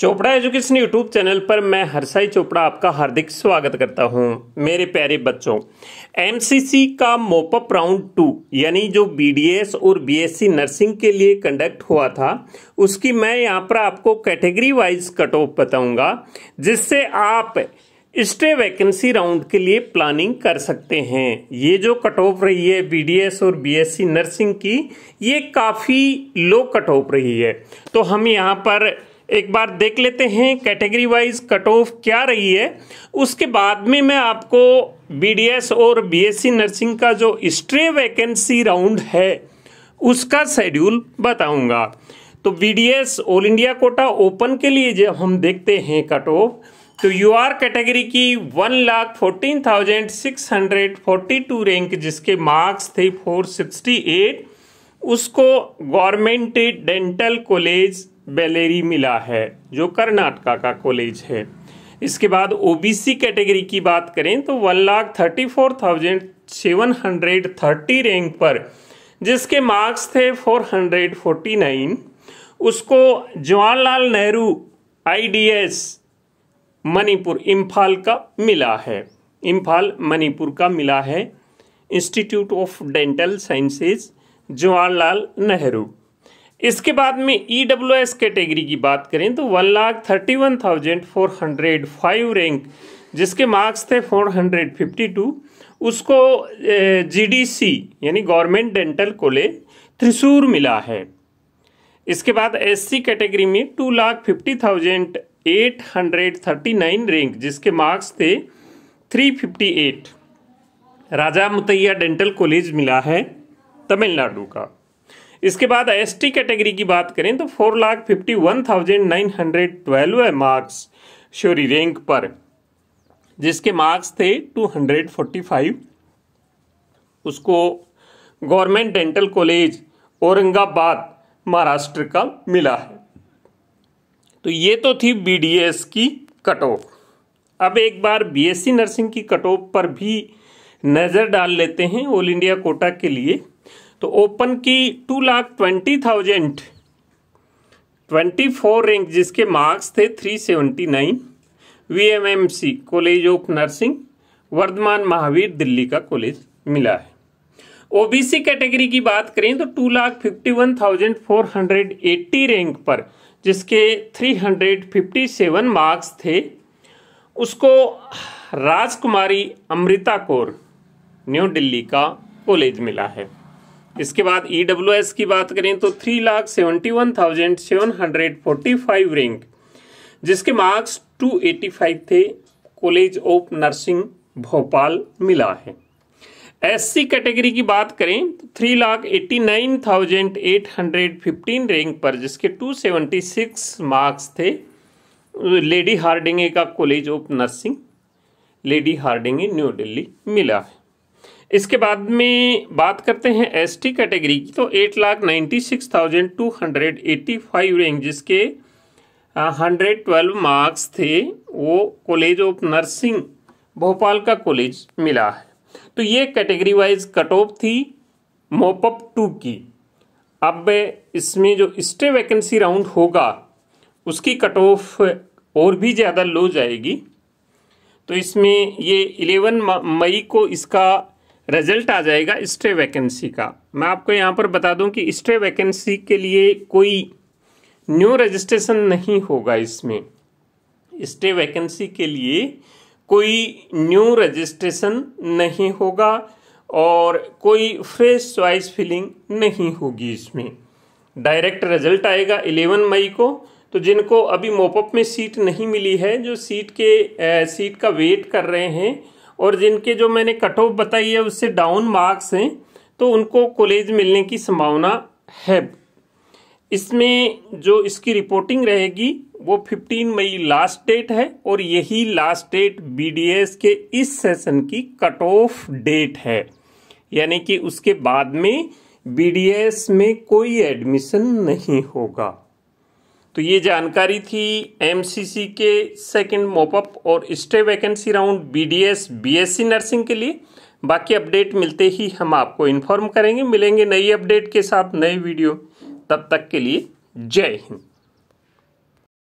Chopra education YouTube channel पर मैं हरसाई चोपड़ा आपका हार्दिक स्वागत करता हूं मेरे प्यारे बच्चों एमसीसी का मोपअप राउंड टू यानी जो बीडीएस और बीएससी नर्सिंग के लिए कंडक्ट हुआ था उसकी मैं यहां पर आपको कैटेगरी वाइज कट ऑफ बताऊंगा जिससे आप स्टे वैकेंसी राउंड के लिए प्लानिंग कर सकते हैं ये जो कट ऑफ रही है बीडीएस और बीएससी नर्सिंग की ये काफ़ी लो कट ऑफ रही है तो हम यहाँ पर एक बार देख लेते हैं कैटेगरी वाइज कट ऑफ क्या रही है उसके बाद में मैं आपको बीडीएस और बीएससी नर्सिंग का जो स्ट्रे वैकेंसी राउंड है उसका शेड्यूल बताऊंगा तो BDS all India quota open के लिए जब हम देखते हैं कट ऑफ तो यू आर कैटेगरी की one lakh fourteen thousand six hundred forty two rank जिसके मार्क्स थे फोर सिक्सटी एट उसको गवर्नमेंट डेंटल कॉलेज बेलेरी मिला है जो कर्नाटका का कॉलेज है इसके बाद ओबीसी कैटेगरी की बात करें तो one lakh thirty four thousand seven hundred thirty rank पर जिसके मार्क्स थे फोर हंड्रेड फोर्टी नाइन उसको जवाहरलाल नेहरू आईडीएस मणिपुर इम्फाल का मिला है इम्फाल मणिपुर का मिला है institute of dental sciences Jawaharlal Nehru इसके बाद में ई डब्ल्यू एस कैटेगरी की बात करें तो one lakh thirty one thousand four hundred five rank जिसके मार्क्स थे फोर हंड्रेड फिफ्टी टू उसको जी डी सी यानी गवर्नमेंट डेंटल कॉलेज त्रिशूर मिला है इसके बाद एस सी कैटेगरी में two lakh fifty thousand eight hundred thirty nine rank जिसके मार्क्स थे three fifty eight Raja Muthaiah dental college मिला है तमिलनाडु का इसके बाद एस टी कैटेगरी की बात करें तो four lakh fifty one thousand nine hundred twelve है मार्क्स श्योरी रैंक पर जिसके मार्क्स थे टू हंड्रेड फोर्टी फाइव उसको government dental college Aurangabad Maharashtra का मिला है तो ये तो थी बीडीएस की कट ऑफ अब एक बार बीएससी नर्सिंग की कट ऑफ पर भी नज़र डाल लेते हैं ऑल इंडिया कोटा के लिए तो ओपन की two lakh twenty thousand twenty four rank जिसके मार्क्स थे three seventy nine V M M C college of nursing Vardhman Mahavir Delhi का कॉलेज मिला है ओबीसी कैटेगरी की बात करें तो two lakh fifty one thousand four hundred eighty rank पर जिसके three hundred fifty seven marks थे उसको राजकुमारी अमृता कौर न्यू दिल्ली का कॉलेज मिला है इसके बाद ई e की बात करें तो three lakh seventy one thousand seven hundred forty five rank जिसके मार्क्स टू एटी फाइव थे कॉलेज ऑफ नर्सिंग भोपाल मिला है एससी कैटेगरी की बात करें तो three lakh eighty nine thousand eight hundred fifteen rank पर जिसके टू सेवेंटी सिक्स मार्क्स थे लेडी हार्डिंगे का college of nursing Lady Hardinge New Delhi मिला है इसके बाद में बात करते हैं एसटी कैटेगरी की तो eight lakh ninety six thousand two hundred eighty five range जिसके हंड्रेड ट्वेल्व मार्क्स थे वो कॉलेज ऑफ नर्सिंग भोपाल का कॉलेज मिला है तो ये कैटेगरी वाइज कट ऑफ थी मोपअप टू की अब इसमें जो स्टे वैकेंसी राउंड होगा उसकी कट ऑफ और भी ज़्यादा लो जाएगी तो इसमें ये 11 मई को इसका रिजल्ट आ जाएगा स्टे वैकेंसी का मैं आपको यहाँ पर बता दूँ कि स्टे वैकेंसी के लिए कोई न्यू रजिस्ट्रेशन नहीं होगा इसमें स्टे वैकेंसी के लिए कोई न्यू रजिस्ट्रेशन नहीं होगा और कोई फ्रेश चॉइस फिलिंग नहीं होगी इसमें डायरेक्ट रिजल्ट आएगा 11 मई को तो जिनको अभी मोपअप में सीट नहीं मिली है जो सीट के ए, सीट का वेट कर रहे हैं और जिनके जो मैंने कट ऑफ बताई है उससे डाउन मार्क्स हैं तो उनको कॉलेज मिलने की संभावना है इसमें जो इसकी रिपोर्टिंग रहेगी वो 15 मई लास्ट डेट है और यही लास्ट डेट बीडीएस के इस सेशन की कट ऑफ डेट है यानी कि उसके बाद में बीडीएस में कोई एडमिशन नहीं होगा तो ये जानकारी थी एमसीसी के सेकंड मॉपअप और stay vacancy round BDS BSc nursing के लिए बाकी अपडेट मिलते ही हम आपको इन्फॉर्म करेंगे मिलेंगे नई अपडेट के साथ नए वीडियो तब तक के लिए जय हिंद